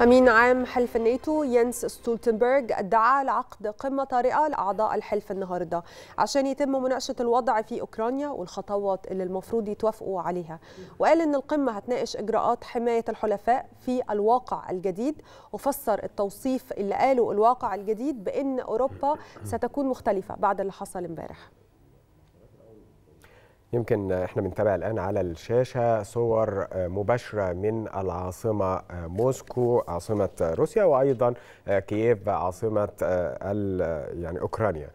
أمين عام حلف الناتو ينس ستولتنبرغ ادعى لعقد قمة طارئة لأعضاء الحلف النهاردة عشان يتم مناقشة الوضع في أوكرانيا والخطوات اللي المفروض يتوافقوا عليها وقال أن القمة هتناقش إجراءات حماية الحلفاء في الواقع الجديد وفسر التوصيف اللي قاله الواقع الجديد بأن أوروبا ستكون مختلفة بعد اللي حصل امبارح يمكن احنا بنتابع الان على الشاشه صور آه، مباشره من العاصمه آه، موسكو عاصمه روسيا وايضا آه، كييف عاصمه يعني اوكرانيا